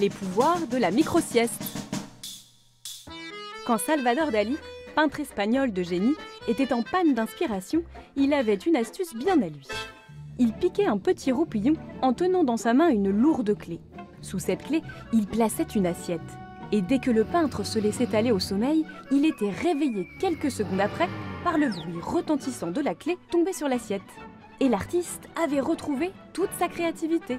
Les pouvoirs de la micro-sieste. Quand Salvador Dali, peintre espagnol de génie, était en panne d'inspiration, il avait une astuce bien à lui. Il piquait un petit roupillon en tenant dans sa main une lourde clé. Sous cette clé, il plaçait une assiette. Et dès que le peintre se laissait aller au sommeil, il était réveillé quelques secondes après par le bruit retentissant de la clé tombée sur l'assiette. Et l'artiste avait retrouvé toute sa créativité.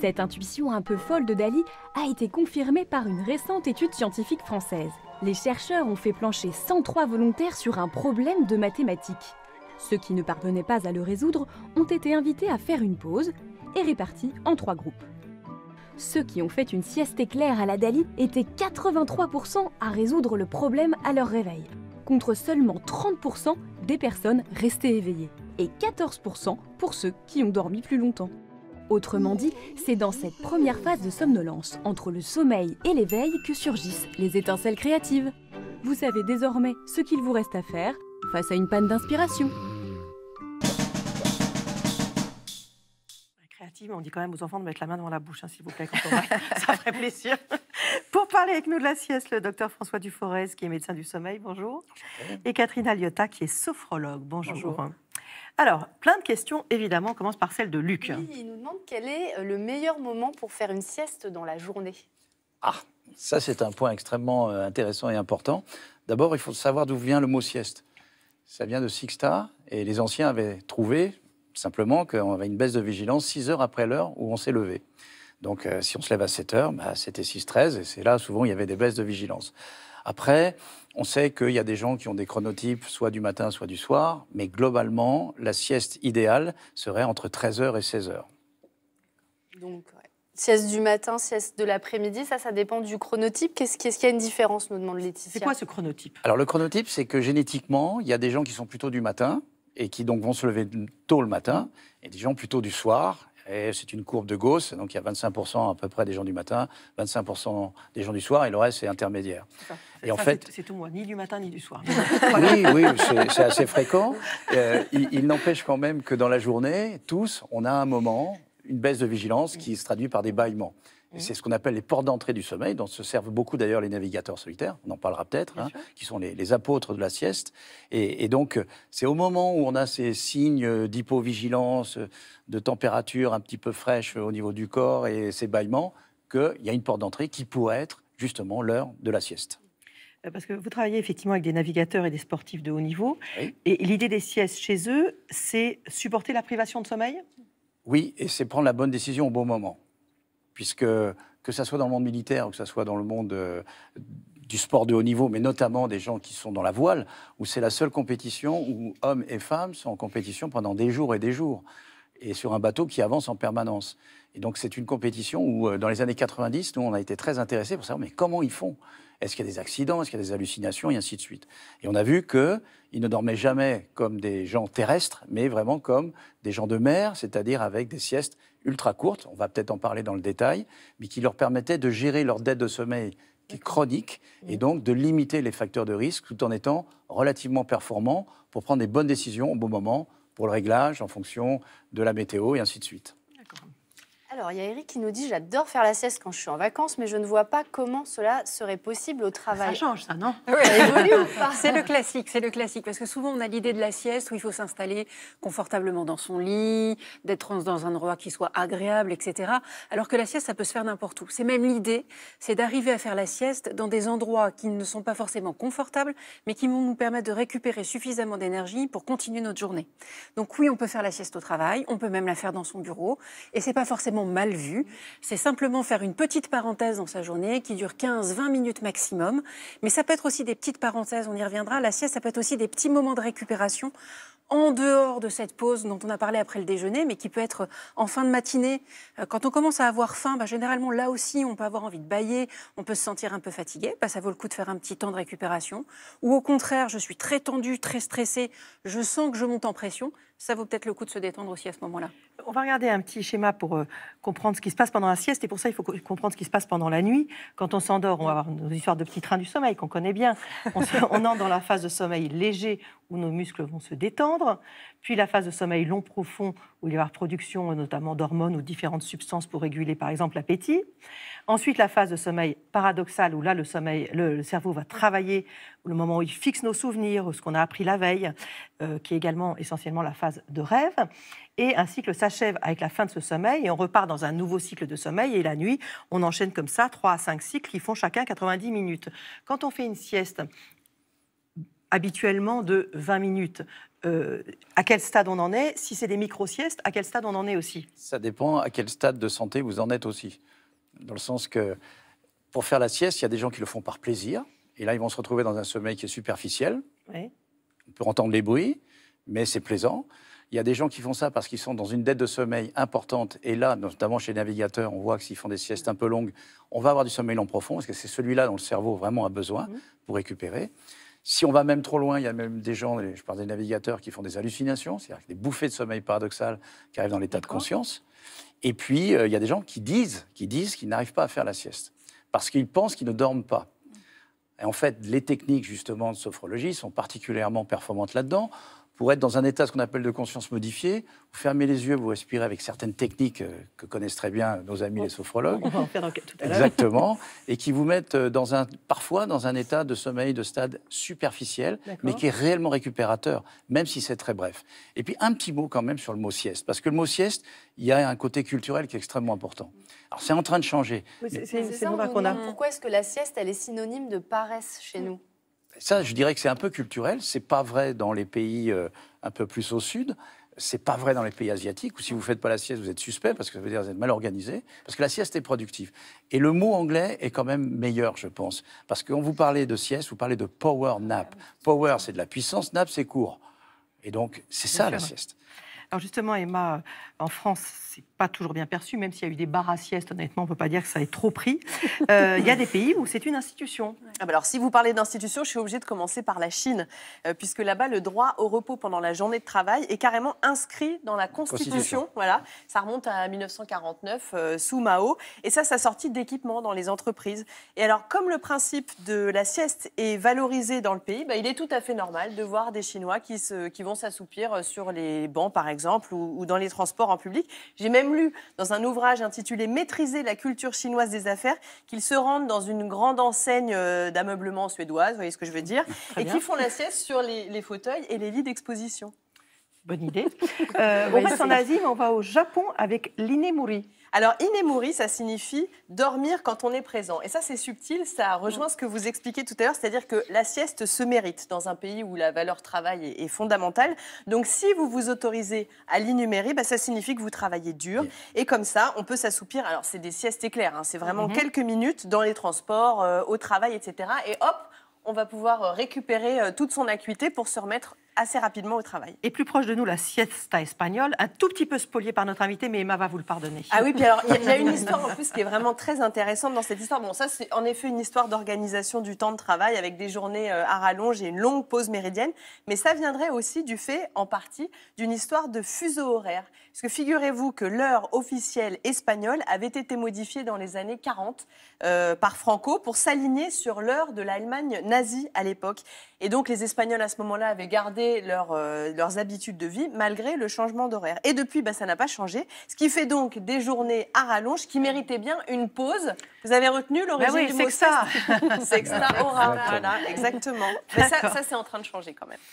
Cette intuition un peu folle de Dali a été confirmée par une récente étude scientifique française. Les chercheurs ont fait plancher 103 volontaires sur un problème de mathématiques. Ceux qui ne parvenaient pas à le résoudre ont été invités à faire une pause et répartis en trois groupes. Ceux qui ont fait une sieste éclair à la Dali étaient 83% à résoudre le problème à leur réveil, contre seulement 30% des personnes restées éveillées, et 14% pour ceux qui ont dormi plus longtemps. Autrement dit, c'est dans cette première phase de somnolence, entre le sommeil et l'éveil, que surgissent les étincelles créatives. Vous savez désormais ce qu'il vous reste à faire face à une panne d'inspiration. Créative, on dit quand même aux enfants de mettre la main devant la bouche, hein, s'il vous plaît, quand on va. ça ferait plaisir. Pour parler avec nous de la sieste, le docteur François Duforez, qui est médecin du sommeil, bonjour. Et Catherine Aliotta, qui est sophrologue, bonjour. bonjour. Alors, plein de questions, évidemment. On commence par celle de Luc. il nous demande quel est euh, le meilleur moment pour faire une sieste dans la journée. Ah, ça c'est un point extrêmement euh, intéressant et important. D'abord, il faut savoir d'où vient le mot sieste. Ça vient de Sixta, et les anciens avaient trouvé simplement qu'on avait une baisse de vigilance 6 heures après l'heure où on s'est levé. Donc euh, si on se lève à 7 heures, bah, c'était 6-13, et c'est là souvent il y avait des baisses de vigilance. Après, on sait qu'il y a des gens qui ont des chronotypes soit du matin, soit du soir, mais globalement, la sieste idéale serait entre 13h et 16h. Donc, sieste du matin, sieste de l'après-midi, ça, ça dépend du chronotype. Qu'est-ce qu'il y a une différence, nous demande Laetitia. C'est quoi ce chronotype Alors, le chronotype, c'est que génétiquement, il y a des gens qui sont plutôt du matin et qui donc vont se lever tôt le matin, et des gens plutôt du soir et c'est une courbe de Gauss, donc il y a 25% à peu près des gens du matin, 25% des gens du soir, et le reste, c'est intermédiaire. Et en fait, c'est tout moi, ni du matin ni du soir. oui, oui, c'est assez fréquent. Euh, il n'empêche quand même que dans la journée, tous, on a un moment une baisse de vigilance qui se traduit par des bâillements. C'est ce qu'on appelle les portes d'entrée du sommeil, dont se servent beaucoup d'ailleurs les navigateurs solitaires, on en parlera peut-être, hein, qui sont les, apôtres de la sieste. Et, donc, c'est au moment où on a ces signes d'hypovigilance, de température un petit peu fraîche au niveau du corps et ces bâillements, qu'il y a une porte d'entrée qui pourrait être justement l'heure de la sieste euh, parce que vous travaillez effectivement avec des navigateurs et des sportifs de haut niveau. Et l'idée des siestes chez eux, c'est supporter la privation de sommeil oui, et c'est prendre la bonne décision au bon moment. Puisque, que ce soit dans le monde militaire ou que ce soit dans le monde euh, du sport de haut niveau, mais notamment des gens qui sont dans la voile, où c'est la seule compétition où hommes et femmes sont en compétition pendant des jours et des jours, et sur un bateau qui avance en permanence. Et donc c'est une compétition où, euh, dans les années 90, nous, on a été très intéressés pour savoir, mais comment ils font est-ce qu'il y a des accidents Est-ce qu'il y a des hallucinations Et ainsi de suite. Et on a vu qu'ils ne dormaient jamais comme des gens terrestres, mais vraiment comme des gens de mer, c'est-à-dire avec des siestes ultra courtes, on va peut-être en parler dans le détail, mais qui leur permettaient de gérer leur dette de sommeil qui est chronique, et donc de limiter les facteurs de risque tout en étant relativement performants pour prendre des bonnes décisions au bon moment pour le réglage en fonction de la météo et ainsi de suite. Alors, il y a Eric qui nous dit J'adore faire la sieste quand je suis en vacances, mais je ne vois pas comment cela serait possible au travail. Ça change, ça, non oui. C'est le classique, c'est le classique. Parce que souvent, on a l'idée de la sieste où il faut s'installer confortablement dans son lit, d'être dans un endroit qui soit agréable, etc. Alors que la sieste, ça peut se faire n'importe où. C'est même l'idée, c'est d'arriver à faire la sieste dans des endroits qui ne sont pas forcément confortables, mais qui vont nous permettre de récupérer suffisamment d'énergie pour continuer notre journée. Donc, oui, on peut faire la sieste au travail, on peut même la faire dans son bureau, et c'est pas forcément mal vu. C'est simplement faire une petite parenthèse dans sa journée qui dure 15-20 minutes maximum. Mais ça peut être aussi des petites parenthèses, on y reviendra. La sieste, ça peut être aussi des petits moments de récupération en dehors de cette pause dont on a parlé après le déjeuner, mais qui peut être en fin de matinée. Euh, quand on commence à avoir faim, bah, généralement là aussi, on peut avoir envie de bailler, on peut se sentir un peu fatigué, bah, ça vaut le coup de faire un petit temps de récupération. Ou au contraire, je suis très tendu, très stressé, je sens que je monte en pression, ça vaut peut-être le coup de se détendre aussi à ce moment-là. On va regarder un petit schéma pour euh, comprendre ce qui se passe pendant la sieste. Et pour ça, il faut comprendre ce qui se passe pendant la nuit. Quand on s'endort, on va avoir nos histoires de petits trains du sommeil qu'on connaît bien. On, on entre dans la phase de sommeil léger où nos muscles vont se détendre puis la phase de sommeil long profond où il y avoir production euh, notamment d'hormones ou différentes substances pour réguler par exemple l'appétit. Ensuite la phase de sommeil paradoxal où là le sommeil, le, cerveau va travailler le moment où il fixe nos souvenirs, ce qu'on a appris la veille, euh, qui est également essentiellement la phase de rêve. Et un cycle s'achève avec la fin de ce sommeil et on repart dans un nouveau cycle de sommeil et la nuit on enchaîne comme ça 3 à 5 cycles qui font chacun 90 minutes. Quand on fait une sieste habituellement de 20 minutes. Euh, à quel stade on en est. Si c'est des micro-siestes, à quel stade on en est aussi Ça dépend à quel stade de santé vous en êtes aussi. Dans le sens que pour faire la sieste, il y a des gens qui le font par plaisir. Et là, ils vont se retrouver dans un sommeil qui est superficiel. On peut entendre les bruits, mais c'est plaisant. Il y a des gens qui font ça parce qu'ils sont dans une dette de sommeil importante. Et là, notamment chez les navigateurs, on voit que s'ils font des siestes un peu longues, on va avoir du sommeil en profond, parce que c'est celui-là dont le cerveau vraiment a besoin mhm. pour récupérer. Si on va même trop loin, il y a même des gens, je parle des navigateurs, qui font des hallucinations, c'est-à-dire des bouffées de sommeil paradoxal qui arrivent dans l'état de conscience. Et puis, euh, il y a des gens qui disent, qui disent qu'ils n'arrivent pas à faire la sieste parce qu'ils pensent qu'ils ne dorment pas. Et en fait, les techniques justement de sophrologie sont particulièrement performantes là-dedans pour être dans un état, ce qu'on appelle de conscience modifiée, vous fermez les yeux, vous respirez avec certaines techniques euh, que connaissent très bien nos amis les sophrologues. On va en faire tout à l'heure. Exactement. et qui vous mettent euh, parfois dans un état de sommeil de stade superficiel, mais qui est réellement récupérateur, même si c'est très bref. Et puis un petit mot quand même sur le mot sieste, parce que le mot sieste, il y a un côté culturel qui est extrêmement important. Alors c'est en train de changer. Pourquoi est-ce que la sieste, elle est synonyme de paresse chez mm. nous ça, je dirais que c'est un peu culturel. C'est pas vrai dans les pays euh, un peu plus au sud. C'est pas vrai dans les pays asiatiques où si vous faites pas la sieste, vous êtes suspect parce que ça veut dire que vous êtes mal organisé. Parce que la sieste est productive. Et le mot anglais est quand même meilleur, je pense, parce que quand vous parlez de sieste, vous parlez de power nap. Power, c'est de la puissance. Nap, c'est court. Et donc, c'est ça la sieste. Alors justement, Emma, en France, c'est pas toujours bien perçu, même s'il y a eu des bars à sieste, honnêtement, on peut pas dire que ça est trop pris. Euh, il y a des pays où c'est une institution. Ah, bah alors, si vous parlez d'institution, je suis obligée de commencer par la Chine, euh, puisque là-bas, le droit au repos pendant la journée de travail est carrément inscrit dans la Constitution. Voilà, ça remonte à 1949 euh, sous Mao, et ça, ça sortit d'équipements dans les entreprises. Et alors, comme le principe de la sieste est valorisé dans le pays, bah, il est tout à fait normal de voir des Chinois qui, qui vont s'assoupir sur les bancs, par exemple, ou, ou dans les transports en public. J'ai j'ai même lu dans un ouvrage intitulé Maîtriser la culture chinoise des affaires qu'ils se rendent dans une grande enseigne euh, d'ameublement suédoise, vous voyez ce que je veux dire, et qu'ils font la sieste sur les fauteuils et les lits d'exposition. Bonne idée. Euh, on reste en Asie, mais on va au Japon avec l'inemuri. Alors, inemuri, ça signifie dormir quand on est présent. Et ça, c'est subtil, ça rejoint ce que vous expliquiez tout à l'heure, c'est-à-dire que la sieste se mérite dans un pays où la valeur travail est fondamentale. Donc, si vous vous autorisez à l'innumérer, bah, ça signifie que vous travaillez dur. Et comme ça, on peut s'assoupir. Alors, c'est des siestes éclairs, hein. c'est vraiment mhm. quelques minutes dans les transports, euh, au travail, etc. Et hop, on va pouvoir euh, récupérer toute son acuité pour se remettre assez rapidement au travail. Et plus proche de nous, la siesta espagnole, un tout petit peu spoliée par notre invité, mais Emma va vous le pardonner. Ah oui, puis alors, il y, a une histoire en plus qui est vraiment très intéressante dans cette histoire. Bon, ça, c'est en effet une histoire d'organisation du temps de travail avec des journées euh, à rallonge et une longue pause méridienne, mais ça viendrait aussi du fait, en partie, d'une histoire de fuseau horaire. Parce que figurez-vous que l'heure officielle espagnole avait été modifiée dans les années 40 euh, par Franco pour s'aligner sur l'heure de l'Allemagne nazie à l'époque. Et donc, les Espagnols, à ce moment-là, avaient gardé leur, euh, leurs habitudes de vie malgré le changement d'horaire. Et depuis, bah, ça n'a pas changé, ce qui fait donc des journées à rallonge qui méritaient bien une pause. Vous avez retenu bah l'origine du mot ça. c'est que ça aura. Voilà, exactement. Mais ça c'est en train de changer quand même.